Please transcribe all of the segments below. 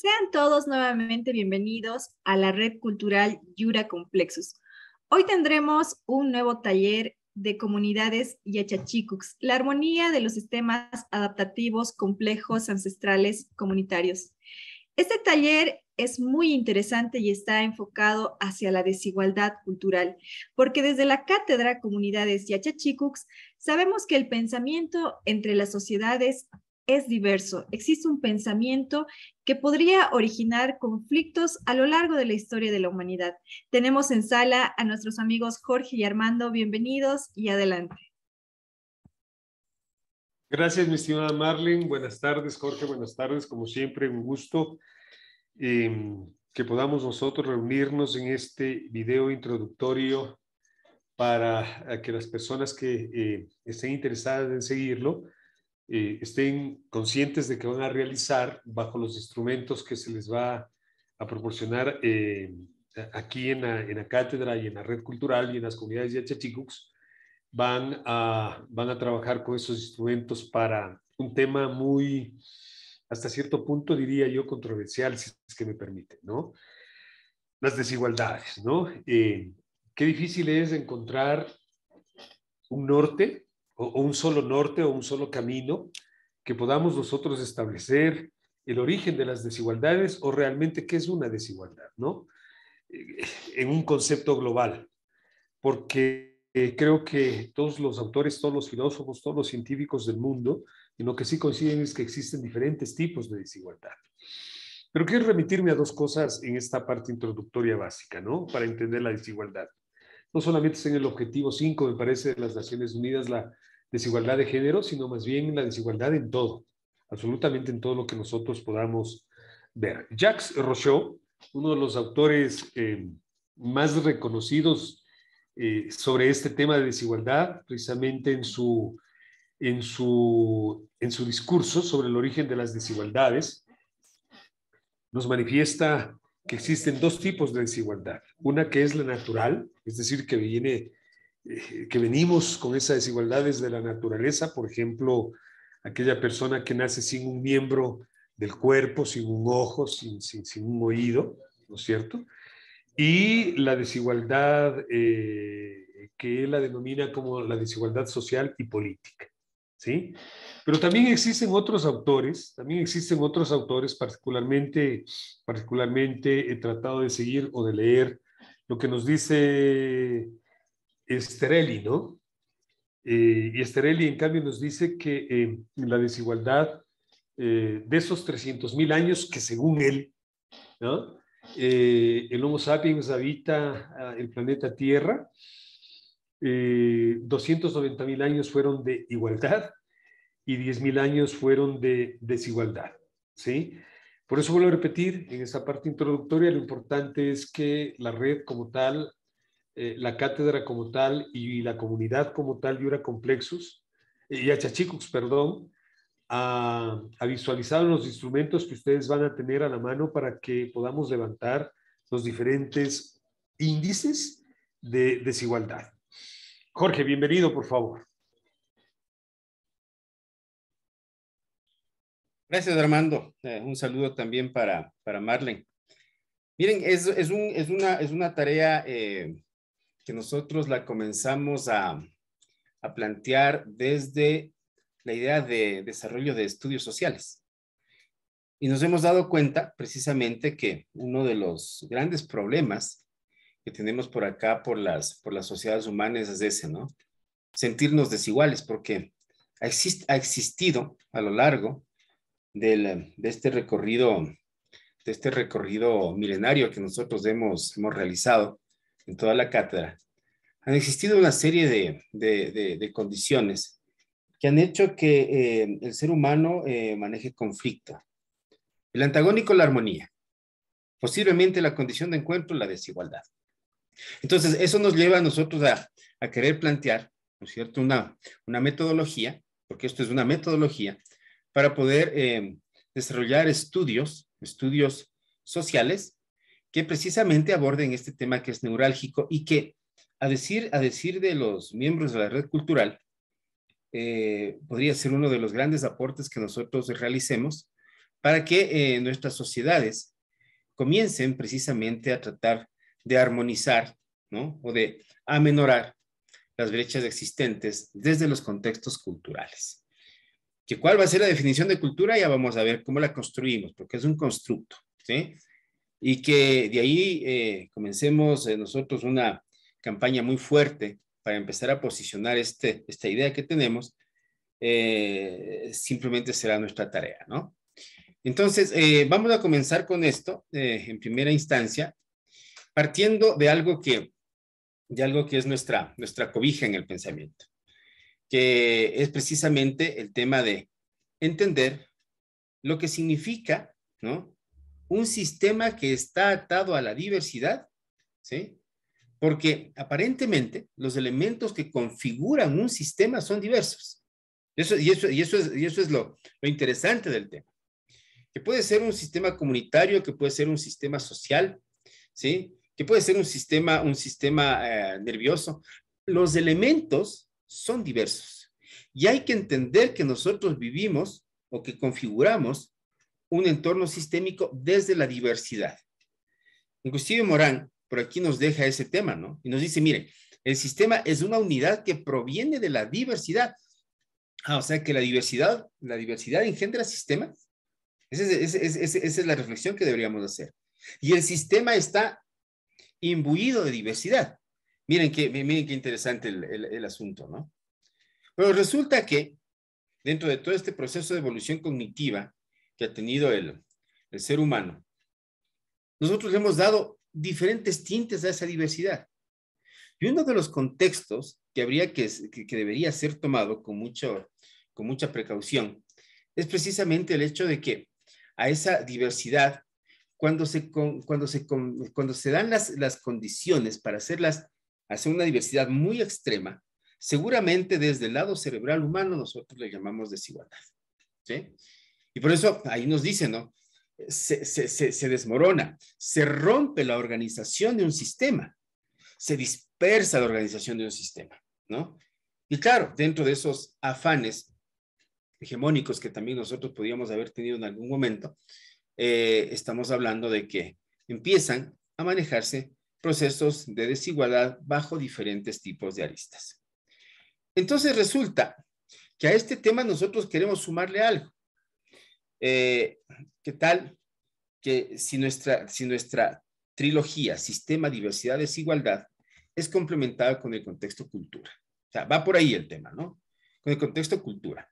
Sean todos nuevamente bienvenidos a la Red Cultural Yura Complexus. Hoy tendremos un nuevo taller de comunidades Yachachicux, la armonía de los sistemas adaptativos complejos ancestrales comunitarios. Este taller es muy interesante y está enfocado hacia la desigualdad cultural, porque desde la cátedra Comunidades Yachachicux sabemos que el pensamiento entre las sociedades es diverso. Existe un pensamiento que podría originar conflictos a lo largo de la historia de la humanidad. Tenemos en sala a nuestros amigos Jorge y Armando. Bienvenidos y adelante. Gracias, mi estimada Marlene. Buenas tardes, Jorge. Buenas tardes. Como siempre, un gusto em, que podamos nosotros reunirnos en este video introductorio para eh, que las personas que eh, estén interesadas en seguirlo eh, estén conscientes de que van a realizar bajo los instrumentos que se les va a proporcionar eh, aquí en la, en la, cátedra y en la red cultural y en las comunidades de Achachicucs, van a, van a trabajar con esos instrumentos para un tema muy, hasta cierto punto diría yo, controversial, si es que me permite, ¿no? Las desigualdades, ¿no? Eh, qué difícil es encontrar un norte o, un solo norte o un solo camino que podamos nosotros establecer el origen de las desigualdades o realmente qué es una desigualdad, ¿no? Eh, en un concepto global, porque eh, creo que todos los autores, todos los filósofos, todos los científicos del mundo, lo que sí coinciden es que existen diferentes tipos de desigualdad. Pero quiero remitirme a dos cosas en esta parte introductoria básica, ¿no? Para entender la desigualdad. No solamente es en el objetivo 5, me parece, de las Naciones Unidas, la desigualdad de género, sino más bien la desigualdad en todo, absolutamente en todo lo que nosotros podamos ver. Jacques Rochot, uno de los autores eh, más reconocidos eh, sobre este tema de desigualdad, precisamente en su, en, su, en su discurso sobre el origen de las desigualdades, nos manifiesta que existen dos tipos de desigualdad. Una que es la natural, es decir, que viene eh, que venimos con esas desigualdades de la naturaleza, por ejemplo, aquella persona que nace sin un miembro del cuerpo, sin un ojo, sin, sin, un oído, ¿no es cierto? Y la desigualdad eh, que él la denomina como la desigualdad social y política, ¿sí? Pero también existen otros autores, también existen otros autores, particularmente, particularmente he tratado de seguir o de leer lo que nos dice Esterelli, ¿no? Eh, y Esterelli, en cambio, nos dice que eh, la desigualdad eh, de esos 300.000 años que, según él, ¿no? el Homo sapiens habita ah, el planeta Tierra, 290.000 años fueron de igualdad y 10.000 años fueron de desigualdad, ¿sí? Por eso vuelvo a repetir en esa parte introductoria, lo importante es que la red como tal eh, la cátedra como tal y la comunidad como tal de Ura Complexus, eh, y a Chachicux, perdón, a, visualizar los instrumentos que ustedes van a tener a la mano para que podamos levantar los diferentes índices de desigualdad. Jorge, bienvenido, por favor. Gracias, Armando. Eh, un saludo también para, para Marlene. Miren, es, es, un, es, una, es una tarea que nosotros la comenzamos a, plantear desde la idea de desarrollo de estudios sociales. Y nos hemos dado cuenta precisamente que uno de los grandes problemas que tenemos por acá, por las, por las sociedades humanas, es ese, ¿no? Sentirnos desiguales, porque ha existido a lo largo de este recorrido, de este recorrido milenario que nosotros hemos, hemos realizado, en toda la cátedra, han existido una serie de, de, condiciones que han hecho que eh, el ser humano eh, maneje conflicto. El antagónico, la armonía. Posiblemente la condición de encuentro, la desigualdad. Entonces, eso nos lleva a nosotros a, a querer plantear, ¿no es cierto?, una, una metodología, porque esto es una metodología, para poder eh, desarrollar estudios, estudios sociales, que precisamente aborden este tema que es neurálgico y que, a decir, a decir de los miembros de la red cultural, eh, podría ser uno de los grandes aportes que nosotros realicemos para que eh, nuestras sociedades comiencen precisamente a tratar de armonizar o de amenorar las brechas existentes desde los contextos culturales. ¿Que ¿Cuál va a ser la definición de cultura? Ya vamos a ver cómo la construimos, porque es un constructo. ¿sí? y que de ahí eh, comencemos eh, nosotros una campaña muy fuerte para empezar a posicionar este, esta idea que tenemos, eh, simplemente será nuestra tarea, ¿no? Entonces, vamos a comenzar con esto en primera instancia, partiendo de algo que, algo que es nuestra, nuestra cobija en el pensamiento, que es precisamente el tema de entender lo que significa, ¿no? un sistema que está atado a la diversidad, ¿sí? Porque aparentemente los elementos que configuran un sistema son diversos. Eso, y, eso, y, eso es, lo, interesante del tema. Que puede ser un sistema comunitario, que puede ser un sistema social, ¿sí? Que puede ser un sistema, un sistema eh, nervioso. Los elementos son diversos. Y hay que entender que nosotros vivimos o que configuramos un entorno sistémico desde la diversidad. Inclusive Morán, por aquí nos deja ese tema, ¿no? Y nos dice, miren, el sistema es una unidad que proviene de la diversidad. Ah, o sea que la diversidad, la diversidad engendra sistemas. Esa es, la reflexión que deberíamos hacer. Y el sistema está imbuido de diversidad. Miren qué, miren qué interesante el, el asunto, ¿no? Pero resulta que dentro de todo este proceso de evolución cognitiva, que ha tenido el, ser humano, nosotros le hemos dado diferentes tintes a esa diversidad. Y uno de los contextos que habría que, debería ser tomado con, mucho, con mucha precaución es precisamente el hecho de que a esa diversidad, cuando se, cuando cuando se dan las, condiciones para hacerlas, hacer una diversidad muy extrema, seguramente desde el lado cerebral humano nosotros le llamamos desigualdad. ¿sí? Y por eso ahí nos dice, ¿no? Se, desmorona, se rompe la organización de un sistema, se dispersa la organización de un sistema, ¿no? Y claro, dentro de esos afanes hegemónicos que también nosotros podíamos haber tenido en algún momento, eh, estamos hablando de que empiezan a manejarse procesos de desigualdad bajo diferentes tipos de aristas. Entonces resulta que a este tema nosotros queremos sumarle algo, eh, ¿Qué tal que si nuestra, si nuestra trilogía, sistema, diversidad, desigualdad, es complementada con el contexto cultura? O sea, va por ahí el tema, ¿no? Con el contexto cultura.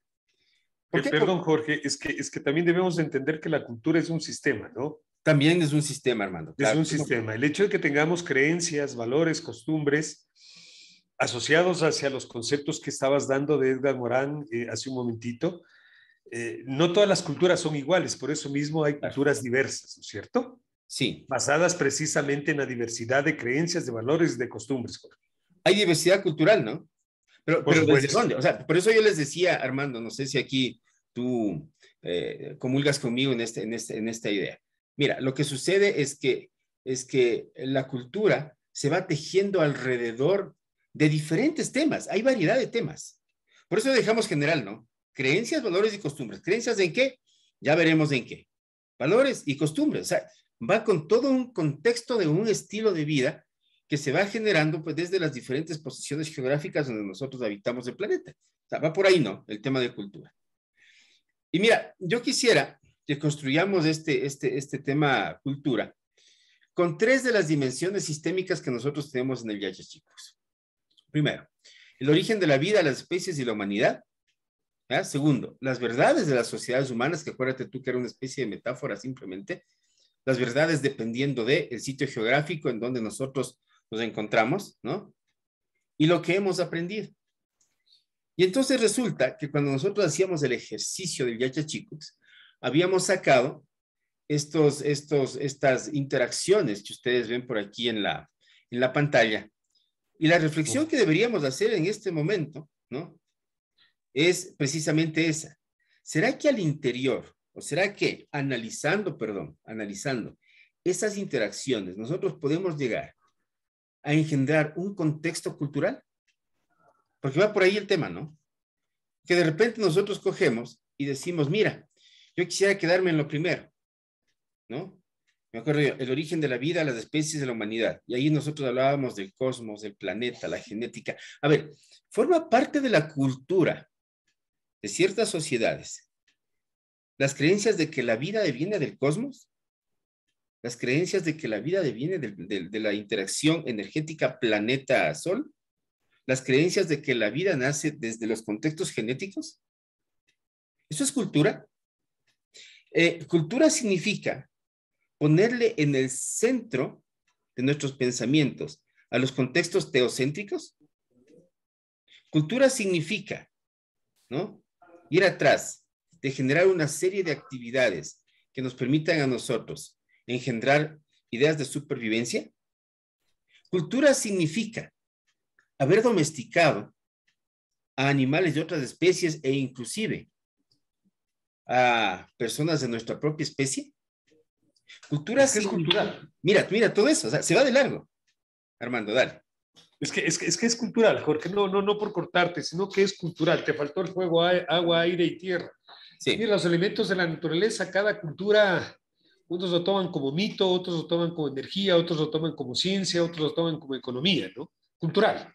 Eh, perdón, Jorge, es que, es que también debemos entender que la cultura es un sistema, ¿no? También es un sistema, Armando. Es un sistema. El hecho de que tengamos creencias, valores, costumbres asociados hacia los conceptos que estabas dando de Edgar Morán eh, hace un momentito, eh, no todas las culturas son iguales, por eso mismo hay culturas diversas, ¿no es cierto? Sí. Basadas precisamente en la diversidad de creencias, de valores, de costumbres. Hay diversidad cultural, ¿no? Pero, pero ¿desde dónde? O sea, por eso yo les decía, Armando, no sé si aquí tú eh, comulgas conmigo en, este, en, este, en esta idea. Mira, lo que sucede es que, es que la cultura se va tejiendo alrededor de diferentes temas. Hay variedad de temas. Por eso dejamos general, ¿no? Creencias, valores y costumbres. ¿Creencias en qué? Ya veremos en qué. Valores y costumbres. O sea, va con todo un contexto de un estilo de vida que se va generando pues desde las diferentes posiciones geográficas donde nosotros habitamos el planeta. O sea, va por ahí, ¿no? El tema de cultura. Y mira, yo quisiera que construyamos este, este, este tema cultura con tres de las dimensiones sistémicas que nosotros tenemos en el viaje chicos. Primero, el origen de la vida, las especies y la humanidad. Segundo, las verdades de las sociedades humanas, que acuérdate tú que era una especie de metáfora simplemente, las verdades dependiendo del sitio geográfico en donde nosotros nos encontramos, ¿no? Y lo que hemos aprendido. Y entonces resulta que cuando nosotros hacíamos el ejercicio del Chicos habíamos sacado estos, estos, estas interacciones que ustedes ven por aquí en la, en la pantalla. Y la reflexión que deberíamos hacer en este momento, ¿no? es precisamente esa. ¿Será que al interior, o será que analizando, perdón, analizando esas interacciones, nosotros podemos llegar a engendrar un contexto cultural? Porque va por ahí el tema, ¿no? Que de repente nosotros cogemos y decimos, mira, yo quisiera quedarme en lo primero, ¿no? Me acuerdo yo, el origen de la vida, las especies de la humanidad. Y ahí nosotros hablábamos del cosmos, del planeta, la genética. A ver, forma parte de la cultura ciertas sociedades las creencias de que la vida deviene del cosmos, las creencias de que la vida deviene de, la interacción energética planeta-sol, las creencias de que la vida nace desde los contextos genéticos. ¿Eso es cultura? Eh, cultura significa ponerle en el centro de nuestros pensamientos a los contextos teocéntricos. Cultura significa, ¿no? ir atrás de generar una serie de actividades que nos permitan a nosotros engendrar ideas de supervivencia? Cultura significa haber domesticado a animales de otras especies e inclusive a personas de nuestra propia especie. Cultura es cultural? Mira, mira todo eso, se va de largo. Armando, dale. Es que, es es, que, es cultural, Jorge, no, no, no por cortarte, sino que es cultural. Te faltó el fuego, agua, aire y tierra. Mira, los elementos de la naturaleza, cada cultura, unos lo toman como mito, otros lo toman como energía, otros lo toman como ciencia, otros lo toman como economía, ¿no? Cultural.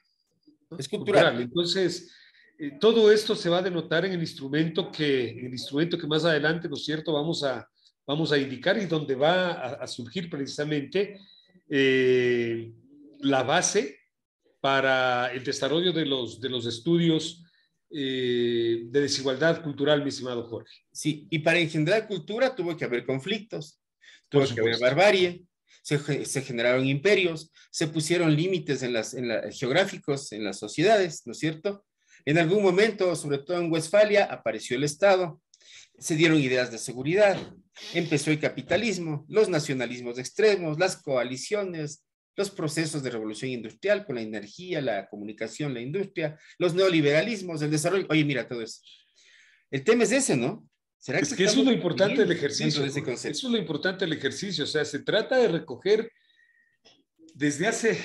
Es cultural. Entonces, eh, todo esto se va a denotar en el instrumento que, el instrumento que más adelante, ¿no es cierto?, vamos a, vamos a indicar y donde va a, surgir precisamente eh, la base para el desarrollo de los, de los estudios eh, de desigualdad cultural, mi estimado Jorge. Sí, y para engendrar cultura tuvo que haber conflictos, tuvo que haber barbarie, se, generaron imperios, se pusieron límites en las, geográficos en las sociedades, ¿no es cierto? En algún momento, sobre todo en Westfalia, apareció el Estado, se dieron ideas de seguridad, empezó el capitalismo, los nacionalismos extremos, las coaliciones, los procesos de revolución industrial con la energía, la comunicación, la industria, los neoliberalismos, el desarrollo. Oye, mira todo eso. El tema es ese, ¿no? ¿Será que es que es lo importante del ejercicio. eso es lo importante del ejercicio. O sea, se trata de recoger desde hace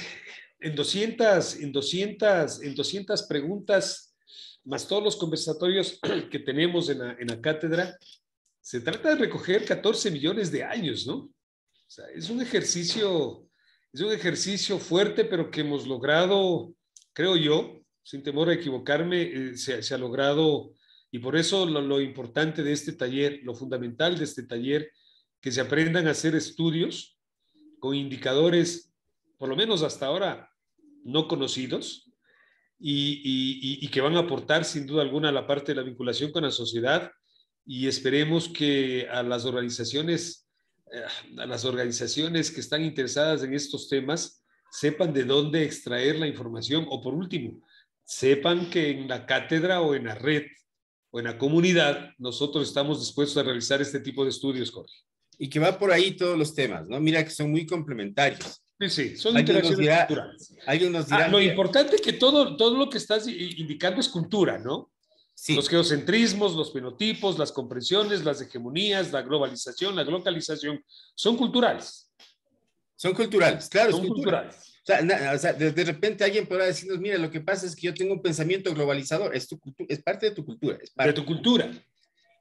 en 200, en 200, en 200 preguntas, más todos los conversatorios que tenemos en la, en la cátedra, se trata de recoger 14 millones de años, ¿no? O sea, es un ejercicio es un ejercicio fuerte, pero que hemos logrado, creo yo, sin temor a equivocarme, eh, se, ha logrado, y por eso lo, importante de este taller, lo fundamental de este taller, que se aprendan a hacer estudios con indicadores, por lo menos hasta ahora, no conocidos, y, que van a aportar sin duda alguna a la parte de la vinculación con la sociedad, y esperemos que a las organizaciones eh, a las organizaciones que están interesadas en estos temas sepan de dónde extraer la información o por último, sepan que en la cátedra o en la red o en la comunidad nosotros estamos dispuestos a realizar este tipo de estudios, Jorge. Y que va por ahí todos los temas, ¿no? Mira que son muy complementarios. Sí, sí, son interacciones ah, lo importante es que todo, todo lo que estás indicando es cultura, ¿no? Los geocentrismos, los fenotipos, las comprensiones, las hegemonías, la globalización, la localización, son culturales. Son culturales, claro, son culturales. O sea, de, repente alguien podrá decirnos, mira, lo que pasa es que yo tengo un pensamiento globalizador, es, parte de tu cultura. Es parte de tu cultura.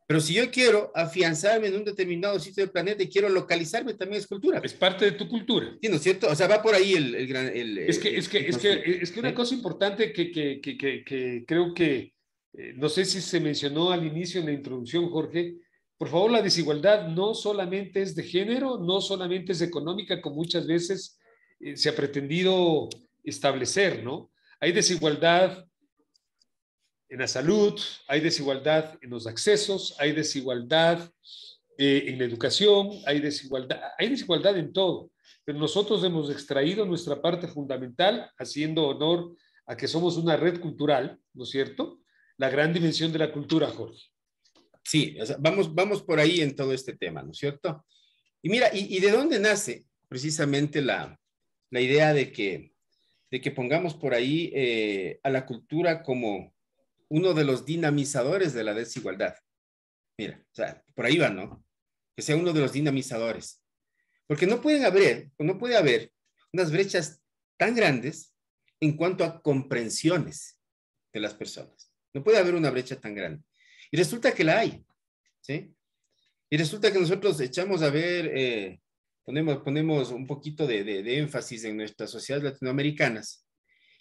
Pero si yo quiero afianzarme en un determinado sitio del planeta y quiero localizarme, también es cultura. Es parte de tu cultura. Sí, ¿no es cierto? O sea, va por ahí el, gran... es, que, es, que, es, es, que, una ¿eh? cosa importante que, que creo que eh, no sé si se mencionó al inicio en la introducción, Jorge, por favor, la desigualdad no solamente es de género, no solamente es económica, como muchas veces eh, se ha pretendido establecer, ¿no? Hay desigualdad en la salud, hay desigualdad en los accesos, hay desigualdad eh, en la educación, hay desigualdad, hay desigualdad en todo, pero nosotros hemos extraído nuestra parte fundamental haciendo honor a que somos una red cultural, ¿no es cierto? la gran dimensión de la cultura, Jorge. Sí, vamos, vamos por ahí en todo este tema, ¿no es cierto? Y mira, ¿y, de dónde nace precisamente la, idea de que, que pongamos por ahí eh, a la cultura como uno de los dinamizadores de la desigualdad? Mira, o sea, por ahí va, ¿no? Que sea uno de los dinamizadores. Porque no pueden haber, no puede haber unas brechas tan grandes en cuanto a comprensiones de las personas. No puede haber una brecha tan grande. Y resulta que la hay, ¿sí? Y resulta que nosotros echamos a ver, eh, ponemos, ponemos un poquito de, énfasis en nuestras sociedades latinoamericanas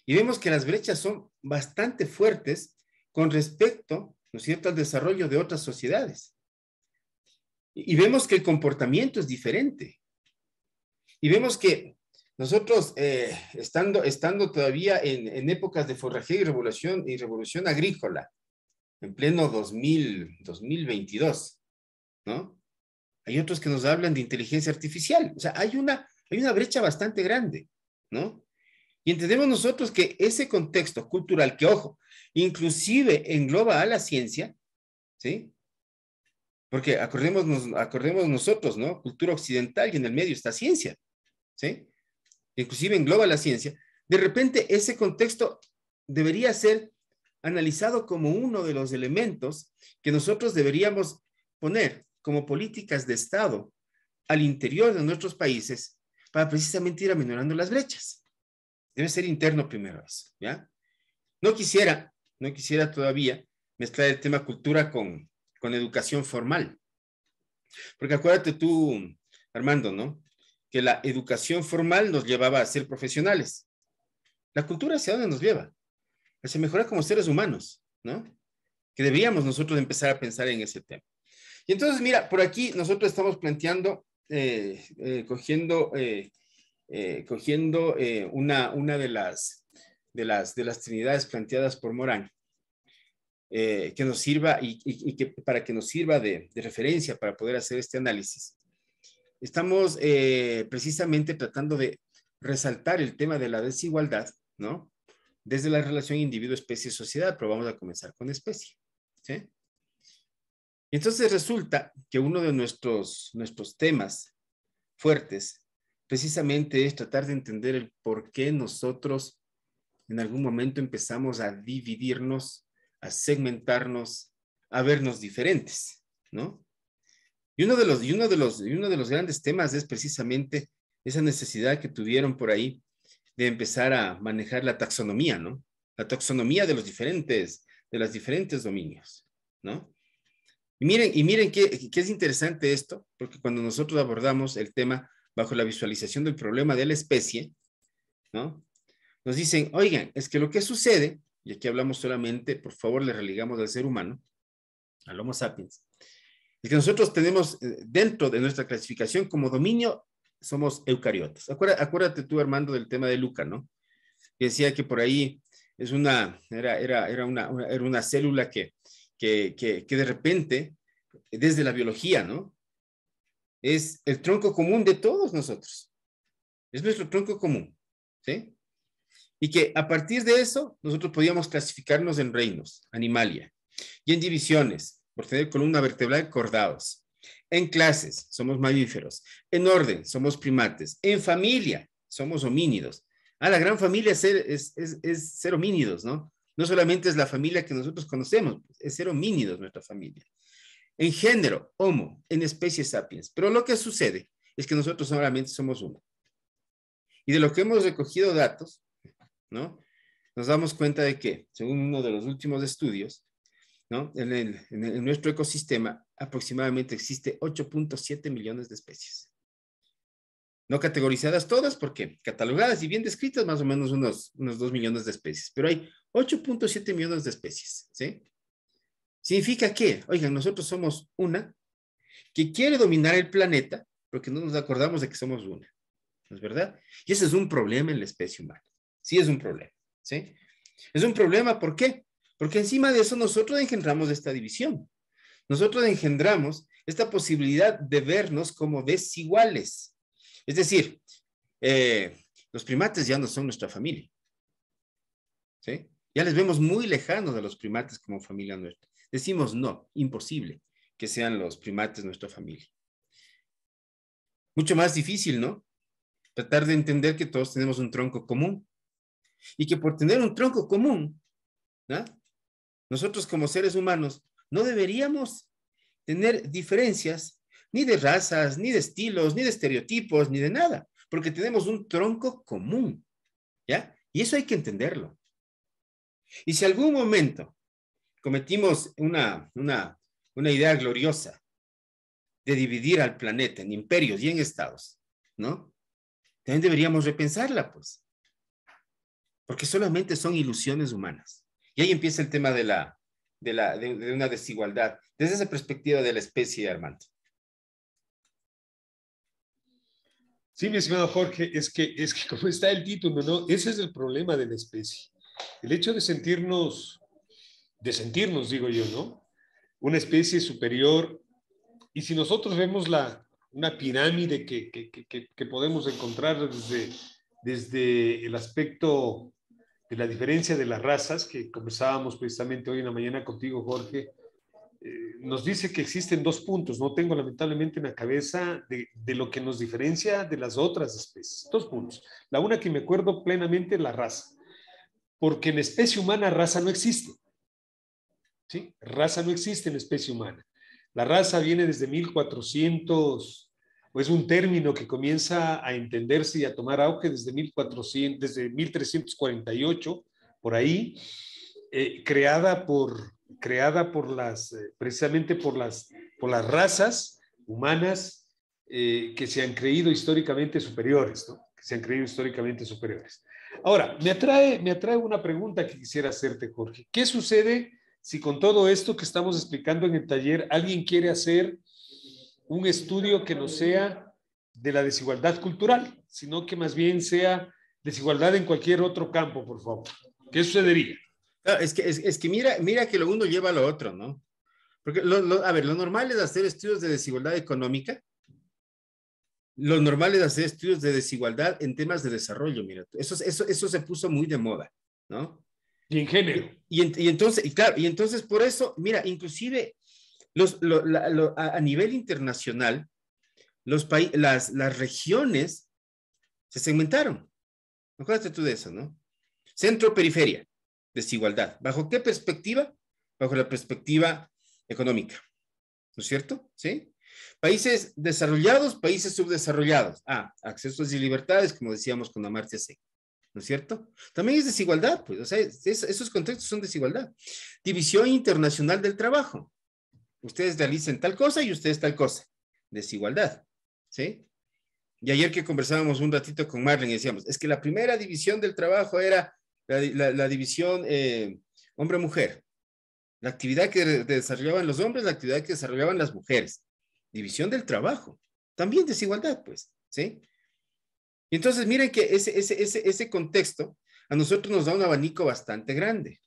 y vemos que las brechas son bastante fuertes con respecto, ¿no es cierto?, al desarrollo de otras sociedades. y vemos que el comportamiento es diferente. Y vemos que nosotros, eh, estando, estando todavía en, épocas de forraje y revolución, y revolución agrícola, en pleno 2000, 2022, ¿no? Hay otros que nos hablan de inteligencia artificial. O sea, hay una, hay una brecha bastante grande, ¿no? Y entendemos nosotros que ese contexto cultural, que ojo, inclusive engloba a la ciencia, ¿sí? Porque acordemos nosotros, ¿no? Cultura occidental y en el medio está ciencia, ¿sí? inclusive engloba la ciencia, de repente ese contexto debería ser analizado como uno de los elementos que nosotros deberíamos poner como políticas de Estado al interior de nuestros países para precisamente ir aminorando las brechas. Debe ser interno primero ¿ya? No quisiera, no quisiera todavía mezclar el tema cultura con, con educación formal. Porque acuérdate tú, Armando, ¿no? que la educación formal nos llevaba a ser profesionales. La cultura hacia dónde nos lleva? se mejora como seres humanos, ¿no? Que deberíamos nosotros empezar a pensar en ese tema. Y entonces, mira, por aquí nosotros estamos planteando, eh, eh, cogiendo, eh, cogiendo una, una de, las, de, las, de las trinidades planteadas por Morán, que nos sirva y, que, para que nos sirva de referencia para poder hacer este análisis estamos eh, precisamente tratando de resaltar el tema de la desigualdad, ¿no? Desde la relación individuo-especie-sociedad, pero vamos a comenzar con especie, ¿sí? Entonces resulta que uno de nuestros, nuestros temas fuertes precisamente es tratar de entender el por qué nosotros en algún momento empezamos a dividirnos, a segmentarnos, a vernos diferentes, ¿no? Y uno de los, y uno de los, uno de los grandes temas es precisamente esa necesidad que tuvieron por ahí de empezar a manejar la taxonomía, ¿no? La taxonomía de los diferentes, de los diferentes dominios, ¿no? Y miren, y miren qué es interesante esto, porque cuando nosotros abordamos el tema bajo la visualización del problema de la especie, ¿no? Nos dicen, oigan, es que lo que sucede, y aquí hablamos solamente, por favor, le religamos al ser humano, al Homo sapiens, el que nosotros tenemos eh, dentro de nuestra clasificación como dominio somos eucariotas. Acuérdate, tú, Armando, del tema de Luca, ¿no? Que decía que por ahí es una, era, una, célula que, que de repente, desde la biología, ¿no? Es el tronco común de todos nosotros. Es nuestro tronco común, ¿sí? Y que a partir de eso, nosotros podíamos clasificarnos en reinos, animalia, y en divisiones, por tener columna vertebral cordados. En clases, somos mamíferos. En orden, somos primates. En familia, somos homínidos. Ah, la gran familia es, es, ser homínidos, ¿no? No solamente es la familia que nosotros conocemos, es ser homínidos nuestra familia. En género, homo, en especie sapiens. Pero lo que sucede es que nosotros solamente somos uno. Y de lo que hemos recogido datos, ¿no? Nos damos cuenta de que, según uno de los últimos estudios, en, nuestro ecosistema aproximadamente existe 8.7 millones de especies. No categorizadas todas, porque catalogadas y bien descritas, más o menos unos, unos 2 millones de especies, pero hay 8.7 millones de especies, ¿sí? Significa que, oigan, nosotros somos una que quiere dominar el planeta, porque no nos acordamos de que somos una, ¿no es verdad? Y ese es un problema en la especie humana, sí es un problema, ¿sí? Es un problema, ¿por qué? Porque encima de eso nosotros engendramos esta división. Nosotros engendramos esta posibilidad de vernos como desiguales. Es decir, eh, los primates ya no son nuestra familia. Ya les vemos muy lejanos de los primates como familia nuestra. Decimos, no, imposible que sean los primates nuestra familia. Mucho más difícil, ¿no? Tratar de entender que todos tenemos un tronco común y que por tener un tronco común, ¿no? nosotros como seres humanos no deberíamos tener diferencias ni de razas, ni de estilos, ni de estereotipos, ni de nada, porque tenemos un tronco común, ¿ya? Y eso hay que entenderlo. Y si algún momento cometimos una, una idea gloriosa de dividir al planeta en imperios y en estados, ¿no? También deberíamos repensarla, pues, porque solamente son ilusiones humanas. Y ahí empieza el tema de, la, de, la, una desigualdad, desde esa perspectiva de la especie, Armando. Sí, mi estimado Jorge, es que, es que como está el título, ¿no? Ese es el problema de la especie. El hecho de sentirnos, de sentirnos, digo yo, ¿no? Una especie superior. Y si nosotros vemos la, una pirámide que, que, que, que podemos encontrar desde, desde el aspecto de la diferencia de las razas, que conversábamos precisamente hoy en la mañana contigo, Jorge, eh, nos dice que existen dos puntos. No tengo lamentablemente en la cabeza de, lo que nos diferencia de las otras especies. Dos puntos. La una que me acuerdo plenamente es la raza, porque en especie humana raza no existe. ¿Sí? Raza no existe en especie humana. La raza viene desde 1400 es un término que comienza a entenderse y a tomar auge desde, desde 1348, por ahí, eh, creada, por, creada por las, eh, precisamente por las, por las razas humanas eh, que se han creído históricamente superiores, que se han creído históricamente superiores. Ahora, me atrae, me atrae una pregunta que quisiera hacerte, Jorge. ¿Qué sucede si con todo esto que estamos explicando en el taller alguien quiere hacer un estudio que no sea de la desigualdad cultural, sino que más bien sea desigualdad en cualquier otro campo, por favor. ¿Qué sucedería? es que, es, que mira, mira que lo uno lleva a lo otro, ¿no? Porque, a ver, lo normal es hacer estudios de desigualdad económica, lo normal es hacer estudios de desigualdad en temas de desarrollo, mira, eso, eso, eso se puso muy de moda, ¿no? Y en género. Y, entonces, y claro, y entonces por eso, mira, inclusive a, nivel internacional, los las, las regiones se segmentaron. Acuérdate tú de eso, ¿no? Centro-periferia, desigualdad. ¿Bajo qué perspectiva? Bajo la perspectiva económica. ¿No es cierto? ¿Sí? Países desarrollados, países subdesarrollados. Ah, accesos y libertades, como decíamos con Amartya Sen. ¿No es cierto? También es desigualdad, pues, o sea, esos contextos son desigualdad. División internacional del trabajo ustedes realicen tal cosa y ustedes tal cosa. Desigualdad, ¿sí? Y ayer que conversábamos un ratito con Marlene, decíamos, es que la primera división del trabajo era la, división eh, hombre-mujer. La actividad que desarrollaban los hombres, la actividad que desarrollaban las mujeres. División del trabajo. También desigualdad, pues, ¿sí? Y entonces miren que ese, ese, ese, ese contexto a nosotros nos da un abanico bastante grande.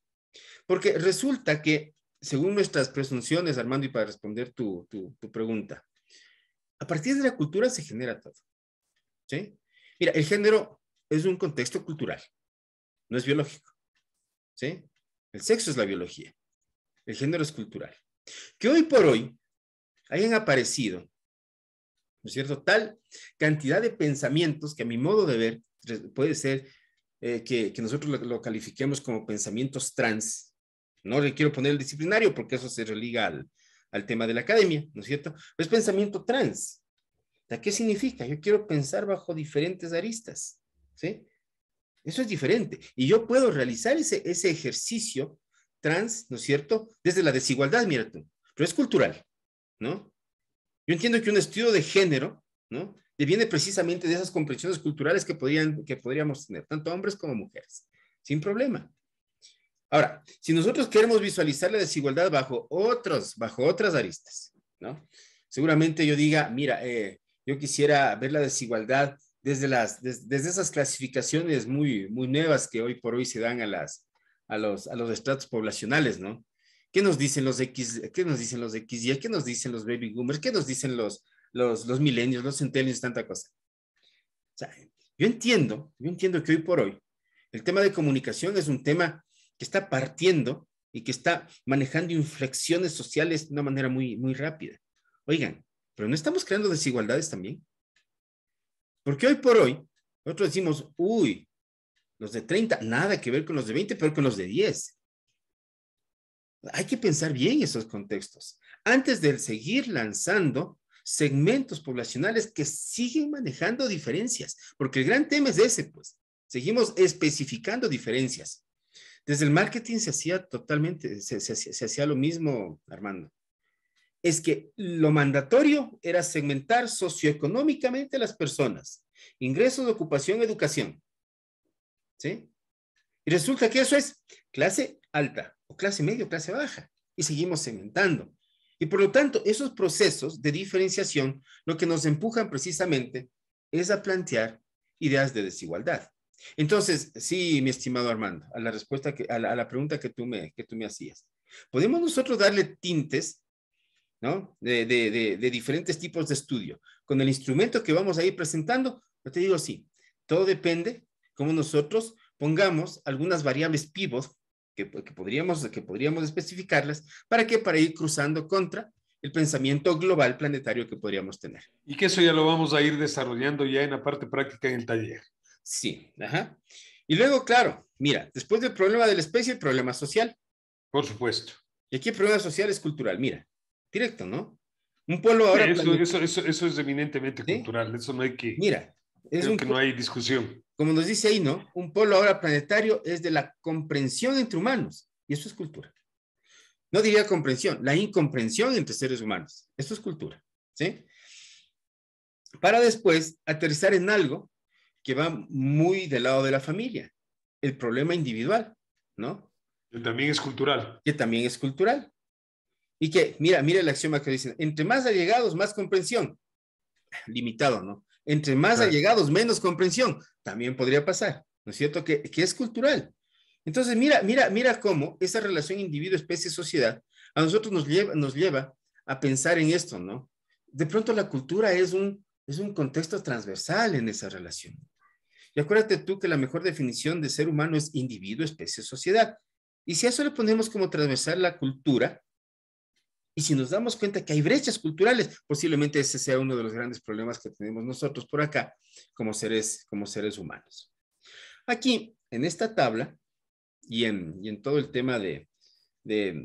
Porque resulta que según nuestras presunciones, Armando, y para responder tu, tu, pregunta, a partir de la cultura se genera todo. ¿sí? Mira, el género es un contexto cultural, no es biológico. ¿sí? El sexo es la biología, el género es cultural. Que hoy por hoy hayan aparecido, ¿no es cierto?, tal cantidad de pensamientos que a mi modo de ver puede ser eh, que, nosotros lo, lo califiquemos como pensamientos trans, no le quiero poner el disciplinario porque eso se religa al, tema de la academia, ¿no es cierto? Es pensamiento trans. ¿Qué significa? Yo quiero pensar bajo diferentes aristas, ¿sí? Eso es diferente. Y yo puedo realizar ese, ejercicio trans, ¿no es cierto? Desde la desigualdad, mira tú, pero es cultural, ¿no? Yo entiendo que un estudio de género, ¿no? Viene precisamente de esas comprensiones culturales que, podrían, que podríamos tener, tanto hombres como mujeres, sin problema. Ahora, si nosotros queremos visualizar la desigualdad bajo otros, bajo otras aristas, ¿no? Seguramente yo diga, mira, eh, yo quisiera ver la desigualdad desde, las, desde esas clasificaciones muy, muy nuevas que hoy por hoy se dan a, las, a, los, a los estratos poblacionales, ¿no? ¿Qué nos dicen los X, qué nos dicen los ¿Y qué nos dicen los baby boomers, qué nos dicen los, los, los centenios los tanta cosa? O sea, yo entiendo, yo entiendo que hoy por hoy el tema de comunicación es un tema que está partiendo y que está manejando inflexiones sociales de una manera muy, muy rápida. Oigan, pero no estamos creando desigualdades también. Porque hoy por hoy, nosotros decimos, uy, los de 30, nada que ver con los de 20, pero con los de 10. Hay que pensar bien esos contextos. Antes de seguir lanzando segmentos poblacionales que siguen manejando diferencias, porque el gran tema es ese, pues. Seguimos especificando diferencias. Desde el marketing se hacía totalmente, se, hacía lo mismo, Armando. Es que lo mandatorio era segmentar socioeconómicamente a las personas. Ingresos, ocupación, educación. ¿Sí? Y resulta que eso es clase alta o clase media o clase baja. Y seguimos segmentando. Y por lo tanto, esos procesos de diferenciación lo que nos empujan precisamente es a plantear ideas de desigualdad. Entonces, sí, mi estimado Armando, a la respuesta a la, pregunta que tú me, que tú me hacías. Podemos nosotros darle tintes ¿no? De, diferentes tipos de estudio. Con el instrumento que vamos a ir presentando, yo te digo sí, todo depende cómo nosotros pongamos algunas variables pivot que, que, podríamos, que podríamos especificarlas para que para ir cruzando contra el pensamiento global planetario que podríamos tener. Y que eso ya lo vamos a ir desarrollando ya en la parte práctica en el taller. Sí, ajá. Y luego, claro, mira, después del problema de la especie, el problema social. Por supuesto. Y aquí el problema social es cultural, mira, directo, ¿no? Un pueblo ahora... eso, es eminentemente cultural, eso no hay que... Mira, es que no hay discusión. Como nos dice ahí, ¿no? Un polo ahora planetario es de la comprensión entre humanos, y eso es cultura. No diría comprensión, la incomprensión entre seres humanos, eso es cultura, ¿sí? Para después aterrizar en algo que va muy del lado de la familia, el problema individual, ¿no? Que también es cultural. Que también es cultural. Y que, mira, mira el axioma que dicen, entre más allegados, más comprensión. Limitado, ¿no? Entre más allegados, menos comprensión. También podría pasar, ¿no es cierto? Que, es cultural. Entonces, mira, mira, mira cómo esa relación individuo-especie-sociedad a nosotros nos lleva, nos lleva a pensar en esto, ¿no? De pronto la cultura es un, es un contexto transversal en esa relación. Y acuérdate tú que la mejor definición de ser humano es individuo, especie, sociedad. Y si a eso le ponemos como transversal la cultura, y si nos damos cuenta que hay brechas culturales, posiblemente ese sea uno de los grandes problemas que tenemos nosotros por acá como seres, como seres humanos. Aquí, en esta tabla, y en, todo el tema de,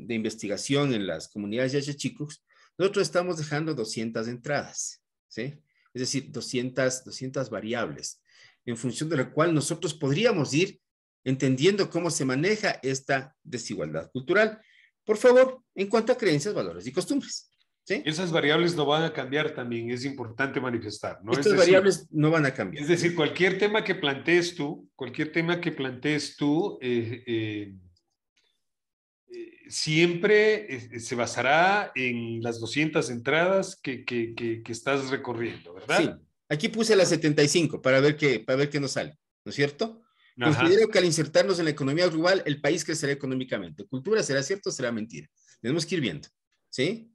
investigación en las comunidades yachachicos, nosotros estamos dejando 200 entradas, ¿sí? Es decir, 200, 200 variables en función de la cual nosotros podríamos ir entendiendo cómo se maneja esta desigualdad cultural. Por favor, en cuanto a creencias, valores y costumbres. ¿sí? Esas variables no van a cambiar también, es importante manifestar. Estas variables no van a cambiar. Es decir, cualquier tema que plantees tú, cualquier tema que plantees tú, eh, eh, eh, siempre se basará en las 200 entradas que, que estás recorriendo, ¿verdad? Sí. Aquí puse la 75 para ver qué, para ver qué nos sale, ¿no es cierto? Considero que al insertarnos en la economía global, el país crecerá económicamente. Cultura será cierto, o será mentira. Tenemos que ir viendo, ¿sí?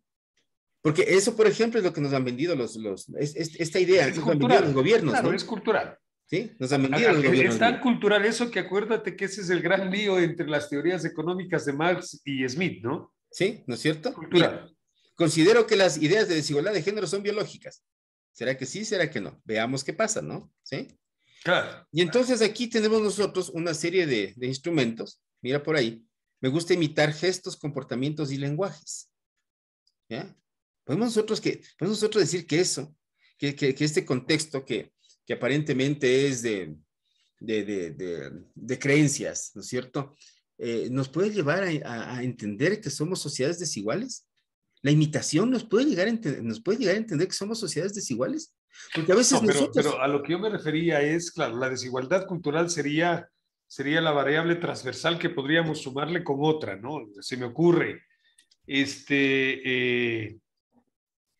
Porque eso, por ejemplo, es lo que nos han vendido los, los esta idea, nos han vendido los gobiernos. Claro, ¿no? es cultural. Sí, nos han vendido los Es tan cultural eso que acuérdate que ese es el gran lío entre las teorías económicas de Marx y Smith, ¿no? Sí, ¿no es cierto? considero que las ideas de desigualdad de género son biológicas. ¿Será que sí? ¿Será que no? Veamos qué pasa, ¿no? ¿Sí? Claro. Y entonces aquí tenemos nosotros una serie de, instrumentos. Mira por ahí. Me gusta imitar gestos, comportamientos y lenguajes. Podemos nosotros, que, nosotros decir que eso, que, este contexto que, que aparentemente es de, de, creencias, ¿no es cierto? Eh, nos puede llevar a, entender que somos sociedades desiguales. La imitación nos puede llegar a, nos puede llegar a entender que somos sociedades desiguales. Porque a veces no, pero, pero, a lo que yo me refería es, claro, la desigualdad cultural sería, sería la variable transversal que podríamos sumarle con otra, ¿no? Se me ocurre. Este, eh,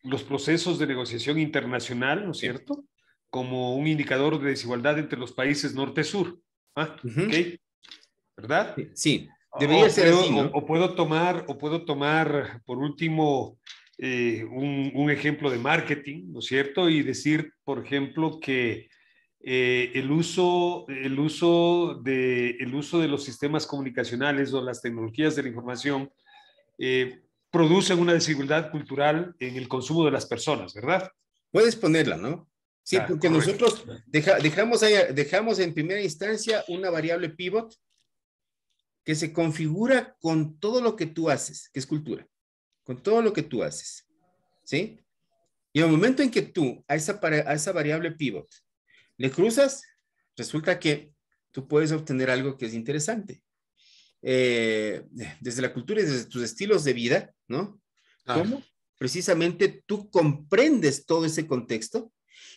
los procesos de negociación internacional, ¿no es cierto? Como un indicador de desigualdad entre los países norte-sur. ¿Ah? ¿Verdad? Sí. Debería o ser puedo, O, puedo tomar, o puedo tomar, por último, eh, un, ejemplo de marketing, ¿no es cierto? Y decir, por ejemplo, que eh, el, uso, el, uso de, el uso de los sistemas comunicacionales o las tecnologías de la información eh, producen una desigualdad cultural en el consumo de las personas, ¿verdad? Puedes ponerla, ¿no? Sí, porque nosotros dejamos, dejamos en primera instancia una variable pivot se configura con todo lo que tú haces, que es cultura, con todo lo que tú haces. ¿Sí? Y en el momento en que tú a esa, a esa variable pivot le cruzas, resulta que tú puedes obtener algo que es interesante. Eh, desde la cultura y desde tus estilos de vida, ¿no? Ah. ¿Cómo? Precisamente tú comprendes todo ese contexto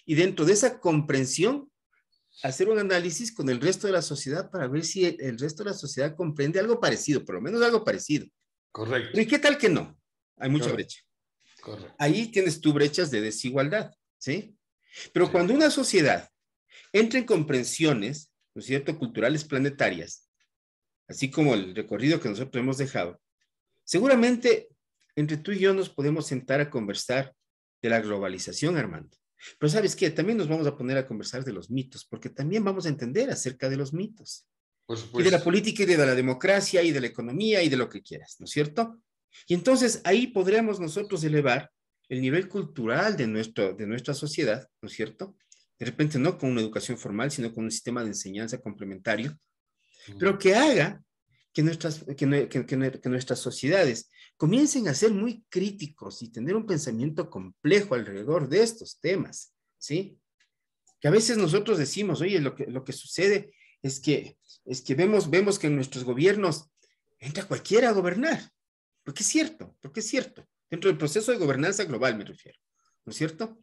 y dentro de esa comprensión hacer un análisis con el resto de la sociedad para ver si el, resto de la sociedad comprende algo parecido, por lo menos algo parecido. Correcto. ¿Y qué tal que no? Hay mucha brecha. Correcto. Ahí tienes tú brechas de desigualdad, ¿sí? Pero cuando una sociedad entra en comprensiones, ¿no es cierto?, culturales planetarias, así como el recorrido que nosotros hemos dejado, seguramente entre tú y yo nos podemos sentar a conversar de la globalización, Armando. Pero sabes qué, también nos vamos a poner a conversar de los mitos, porque también vamos a entender acerca de los mitos. Por Y de la política y de la democracia y de la economía y de lo que quieras, ¿no es cierto? Y entonces ahí podremos nosotros elevar el nivel cultural de, nuestro, de nuestra sociedad, ¿no es cierto? De repente no con una educación formal, sino con un sistema de enseñanza complementario, pero que haga que nuestras, que, nuestras sociedades comiencen a ser muy críticos y tener un pensamiento complejo alrededor de estos temas, ¿sí? Que a veces nosotros decimos, oye, lo que, sucede es que, es que vemos, vemos que en nuestros gobiernos entra cualquiera a gobernar, porque es cierto, porque es cierto, dentro del proceso de gobernanza global me refiero, ¿no es cierto?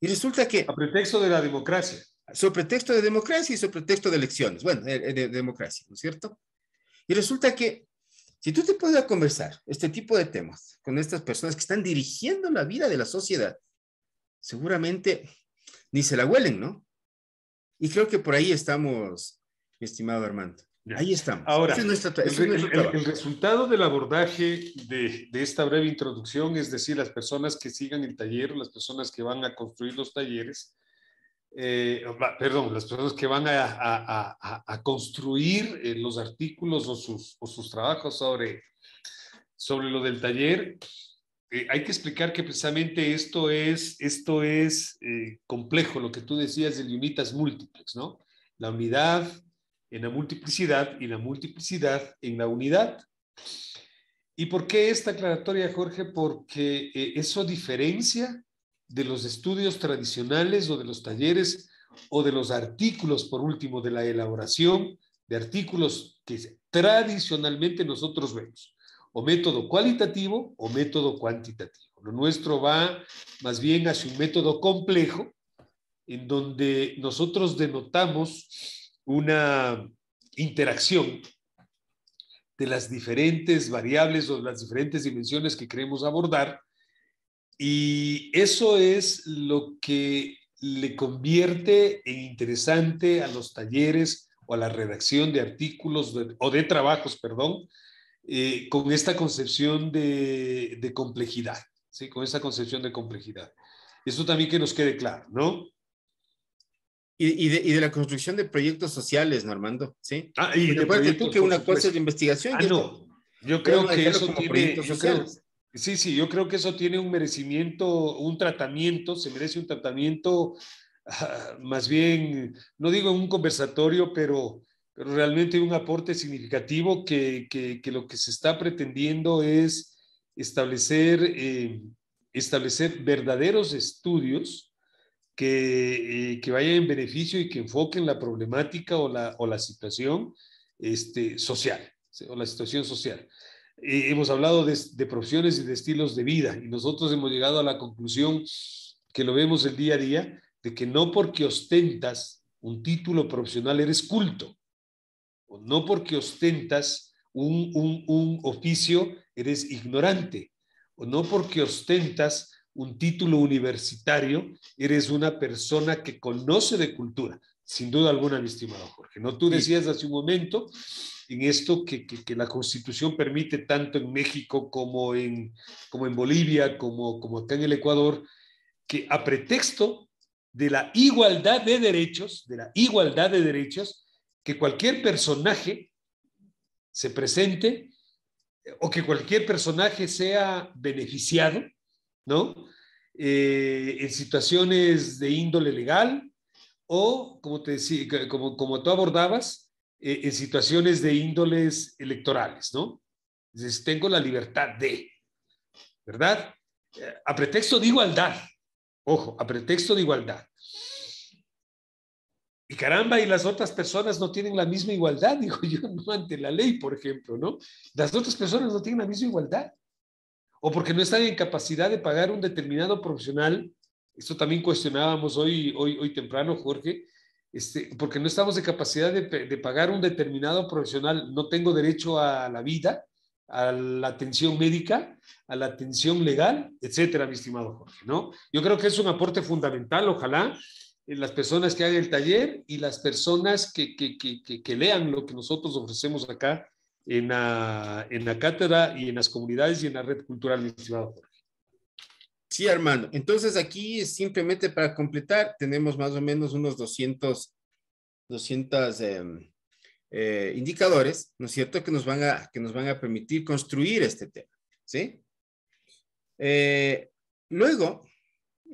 Y resulta que... A pretexto de la democracia. su pretexto de democracia y sobre pretexto de elecciones, bueno, de democracia, ¿no es cierto? Y resulta que si tú te puedes conversar este tipo de temas con estas personas que están dirigiendo la vida de la sociedad, seguramente ni se la huelen, ¿no? Y creo que por ahí estamos, mi estimado Armando. Ahí estamos. Ahora, el, resultado del abordaje de, de, esta breve introducción, es decir, las personas que sigan el taller, las personas que van a construir los talleres, eh, perdón, las personas que van a, construir eh, los artículos o sus, trabajos sobre, sobre lo del taller, eh, hay que explicar que precisamente esto es, esto es complejo, lo que tú decías de unitas múltiples, ¿no? La unidad en la multiplicidad y la multiplicidad en la unidad. ¿Y por qué esta aclaratoria, Jorge? Porque eso diferencia de los estudios tradicionales o de los talleres o de los artículos, por último, de la elaboración de artículos que tradicionalmente nosotros vemos, o método cualitativo o método cuantitativo. Lo nuestro va más bien hacia un método complejo, en donde nosotros denotamos una interacción de las diferentes variables o de las diferentes dimensiones que queremos abordar y eso es lo que le convierte en interesante a los talleres o a la redacción de artículos o de trabajos, perdón, eh, con esta concepción de, complejidad, ¿sí? Con esa concepción de complejidad. eso también que nos quede claro, ¿no? Y, de, la construcción de proyectos sociales, Normando, ¿sí? Ah, y Porque de tú que una cosa de investigación. Ah, no. Yo creo que eso tiene, Sí, sí, yo creo que eso tiene un merecimiento, un tratamiento, se merece un tratamiento ah, más bien, no digo en un conversatorio, pero, realmente un aporte significativo que, lo que se está pretendiendo es establecer, eh, establecer verdaderos estudios eh, que, vayan en beneficio y que enfoquen la problemática o la, situación este, social, o la situación social. Eh, hemos hablado de, profesiones y de estilos de vida y nosotros hemos llegado a la conclusión que lo vemos el día a día, de que no porque ostentas un título profesional eres culto, o no porque ostentas un, un oficio eres ignorante, o no porque ostentas un título universitario, eres una persona que conoce de cultura sin duda alguna, mi estimado Jorge. ¿no? Tú decías hace un momento en esto que, la constitución permite tanto en México como en, como en Bolivia, como, como acá en el Ecuador, que a pretexto de la igualdad de derechos, de la igualdad de derechos, que cualquier personaje se presente eh, o que cualquier personaje sea beneficiado, ¿no? Eh, en situaciones de índole legal, o, como, te decía, como, tú abordabas, eh, en situaciones de índoles electorales, ¿no? Entonces, tengo la libertad de, ¿verdad? Eh, a pretexto de igualdad, ojo, a pretexto de igualdad. Y caramba, y las otras personas no tienen la misma igualdad, digo yo, no ante la ley, por ejemplo, ¿no? Las otras personas no tienen la misma igualdad. O porque no están en capacidad de pagar un determinado profesional esto también cuestionábamos hoy, hoy, hoy temprano, Jorge, este, porque no estamos de capacidad de, de pagar un determinado profesional. No tengo derecho a la vida, a la atención médica, a la atención legal, etcétera, mi estimado Jorge, ¿no? Yo creo que es un aporte fundamental, ojalá las personas que hagan el taller y las personas que, que, lean lo que nosotros ofrecemos acá en la, en la, cátedra y en las comunidades y en la red cultural, mi estimado Jorge. Sí, Armando. Entonces aquí simplemente para completar, tenemos más o menos unos 200, 200 em, eh, indicadores, ¿no es cierto?, que nos, van a, que nos van a permitir construir este tema, ¿sí? Eh, luego,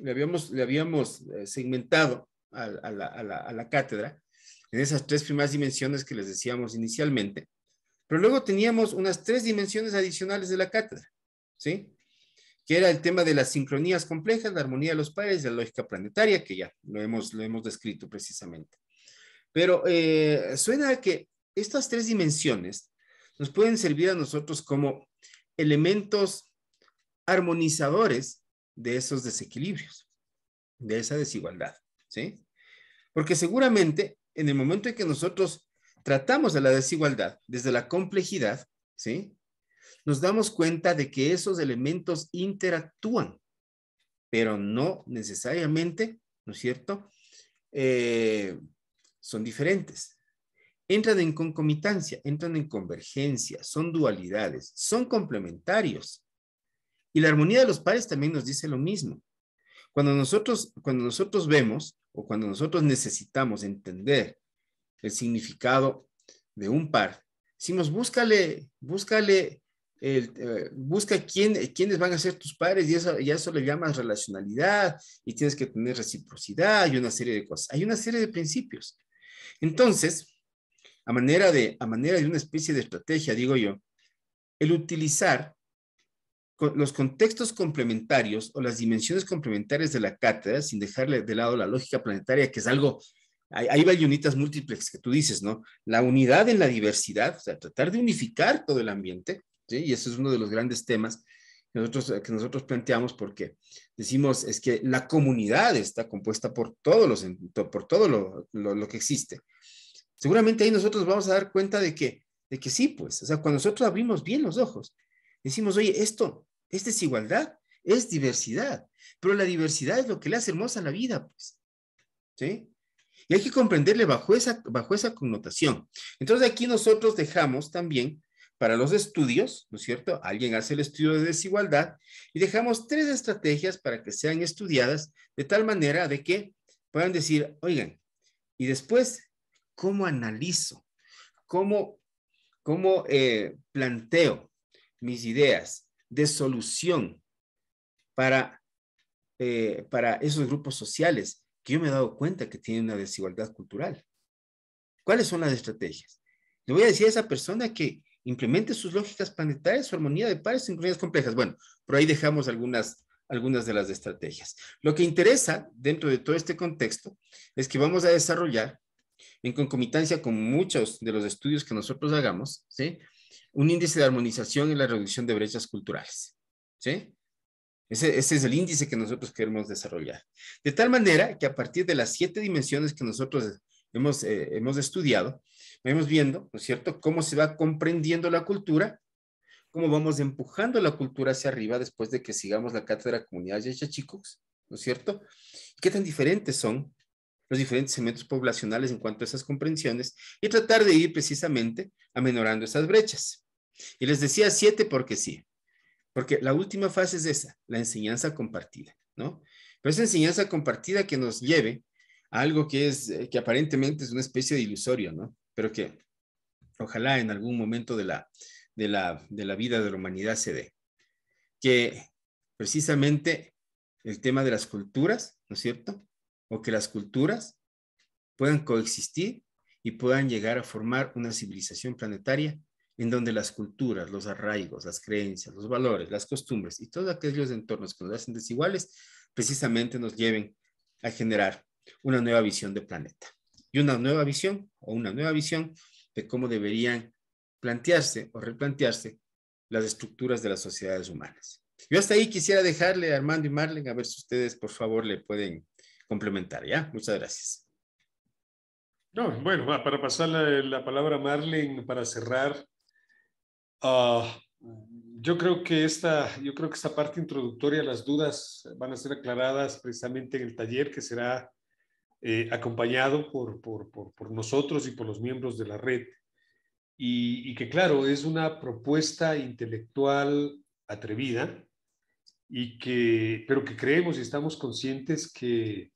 le habíamos, le habíamos eh, segmentado a, la, a la cátedra en esas tres primeras dimensiones que les decíamos inicialmente, pero luego teníamos unas tres dimensiones adicionales de la cátedra, ¿sí? que era el tema de las sincronías complejas, la armonía de los pares, la lógica planetaria, que ya lo hemos, lo hemos descrito precisamente. Pero eh, suena que estas tres dimensiones nos pueden servir a nosotros como elementos armonizadores de esos desequilibrios, de esa desigualdad, ¿sí? Porque seguramente en el momento en que nosotros tratamos de la desigualdad desde la complejidad, ¿sí? nos damos cuenta de que esos elementos interactúan, pero no necesariamente, ¿no es cierto? Eh, son diferentes. Entran en concomitancia, entran en convergencia, son dualidades, son complementarios. Y la armonía de los pares también nos dice lo mismo. Cuando nosotros, cuando nosotros vemos o cuando nosotros necesitamos entender el significado de un par, decimos, búscale, búscale el, eh, busca quién, eh, quiénes van a ser tus padres y eso, ya eso le llamas relacionalidad y tienes que tener reciprocidad y una serie de cosas. Hay una serie de principios. Entonces, a manera de, a manera de una especie de estrategia, digo yo, el utilizar los contextos complementarios o las dimensiones complementarias de la cátedra, sin dejarle de lado la lógica planetaria, que es algo, ahí va unitas múltiples que tú dices, ¿no? La unidad en la diversidad, o sea, tratar de unificar todo el ambiente, y ese es uno de los grandes temas que nosotros, que nosotros planteamos porque decimos es que la comunidad está compuesta por, todos los, por todo lo, que existe. Seguramente ahí nosotros vamos a dar cuenta de que, de que sí, pues, o sea, cuando nosotros abrimos bien los ojos, decimos, oye, esto es desigualdad, es diversidad, pero la diversidad es lo que le hace hermosa la vida, pues, ¿sí? Y hay que comprenderle bajo esa, bajo esa connotación. Entonces aquí nosotros dejamos también para los estudios, ¿no es cierto? Alguien hace el estudio de desigualdad y dejamos tres estrategias para que sean estudiadas de tal manera de que puedan decir, oigan, y después, ¿cómo analizo? ¿Cómo, eh, planteo mis ideas de solución para, eh, para esos grupos sociales que yo me he dado cuenta que tienen una desigualdad cultural? ¿Cuáles son las estrategias? Le voy a decir a esa persona que implemente sus lógicas planetarias, su armonía de pares, sincronías complejas. Bueno, por ahí dejamos algunas, algunas de las estrategias. Lo que interesa dentro de todo este contexto es que vamos a desarrollar, en concomitancia con muchos de los estudios que nosotros hagamos, ¿sí? un índice de armonización en la reducción de brechas culturales. ¿sí? Ese, es el índice que nosotros queremos desarrollar. De tal manera que a partir de las siete dimensiones que nosotros hemos, eh, hemos estudiado, Vemos viendo, ¿no es cierto?, cómo se va comprendiendo la cultura, cómo vamos empujando la cultura hacia arriba después de que sigamos la cátedra Comunidad Chachicux, ¿no es cierto? ¿Qué tan diferentes son los diferentes segmentos poblacionales en cuanto a esas comprensiones y tratar de ir precisamente amenorando esas brechas? Y les decía siete porque sí, porque la última fase es esa, la enseñanza compartida, ¿no? Pero esa enseñanza compartida que nos lleve a algo que es, eh, que aparentemente es una especie de ilusorio, ¿no? pero que ojalá en algún momento de la, de la vida de la humanidad se dé. Que precisamente el tema de las culturas, ¿no es cierto? O que las culturas puedan coexistir y puedan llegar a formar una civilización planetaria en donde las culturas, los arraigos, las creencias, los valores, las costumbres y todos aquellos entornos que nos hacen desiguales, precisamente nos lleven a generar una nueva visión de planeta y una nueva visión o una nueva visión de cómo deberían plantearse o replantearse las estructuras de las sociedades humanas. Yo hasta ahí quisiera dejarle a Armando y Marlen a ver si ustedes por favor le pueden complementar, ¿ya? Muchas gracias. bueno, para pasar la, palabra a Marlen para cerrar, ah, yo creo que esta, yo creo que esta parte introductoria, las dudas van a ser aclaradas precisamente en el taller que será eh, acompañado por, por, por, nosotros y por los miembros de la red. Y, que claro, es una propuesta intelectual atrevida, y que, pero que creemos y estamos conscientes que,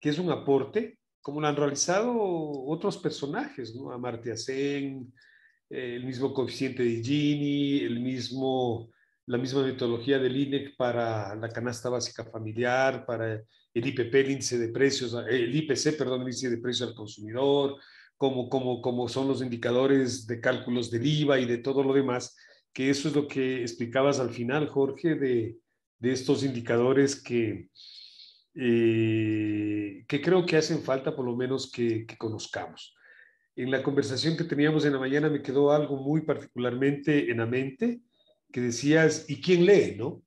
que es un aporte, como lo han realizado otros personajes, ¿no? Amartya Sen, eh, el mismo coeficiente de Gini, el mismo, la misma metodología del INEC para la canasta básica familiar, para el IPP, de precios, el IPC, perdón, el índice de precios al consumidor, como, como, como son los indicadores de cálculos del IVA y de todo lo demás, que eso es lo que explicabas al final, Jorge, de, de estos indicadores que, eh, que creo que hacen falta por lo menos que, que, conozcamos. En la conversación que teníamos en la mañana me quedó algo muy particularmente en la mente, que decías, ¿y quién lee, no?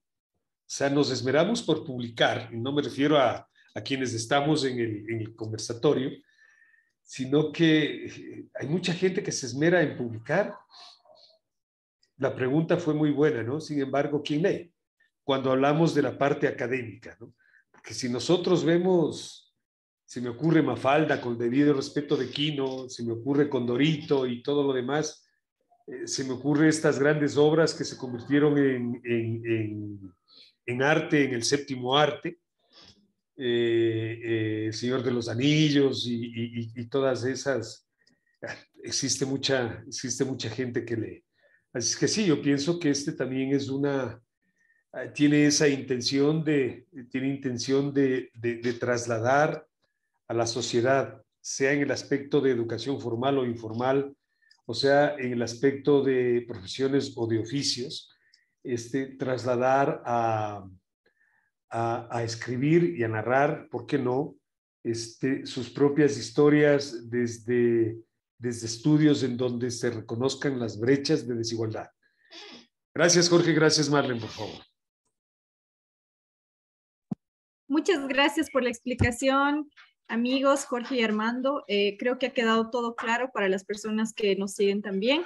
sea, nos esmeramos por publicar, y no me refiero a, quienes estamos en el, conversatorio, sino que eh, hay mucha gente que se esmera en publicar. La pregunta fue muy buena, ¿no? Sin embargo, ¿quién lee? Cuando hablamos de la parte académica, ¿no? Porque si nosotros vemos, se me ocurre Mafalda con debido respeto de Quino, se me ocurre Condorito y todo lo demás, eh, se me ocurre estas grandes obras que se convirtieron en en arte, en el séptimo arte, eh, eh Señor de los Anillos y, todas esas. Existe mucha, existe mucha gente que lee. Así que sí, yo pienso que este también es una, eh, tiene esa intención de, tiene intención de trasladar a la sociedad, sea en el aspecto de educación formal o informal, o sea, en el aspecto de profesiones o de oficios, este, trasladar a, a, a, escribir y a narrar, ¿por qué no? Este, sus propias historias desde, desde estudios en donde se reconozcan las brechas de desigualdad. Gracias, Jorge. Gracias, Marlene, por favor. Muchas gracias por la explicación, amigos Jorge y Armando. Eh, creo que ha quedado todo claro para las personas que nos siguen también.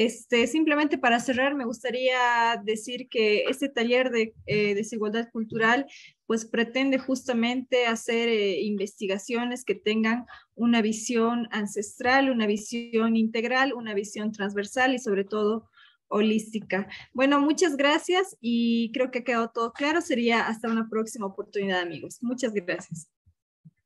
Este, simplemente para cerrar, me gustaría decir que este taller de eh, desigualdad cultural pues pretende justamente hacer eh, investigaciones que tengan una visión ancestral, una visión integral, una visión transversal y sobre todo holística. Bueno, muchas gracias y creo que ha todo claro. Sería hasta una próxima oportunidad, amigos. Muchas gracias.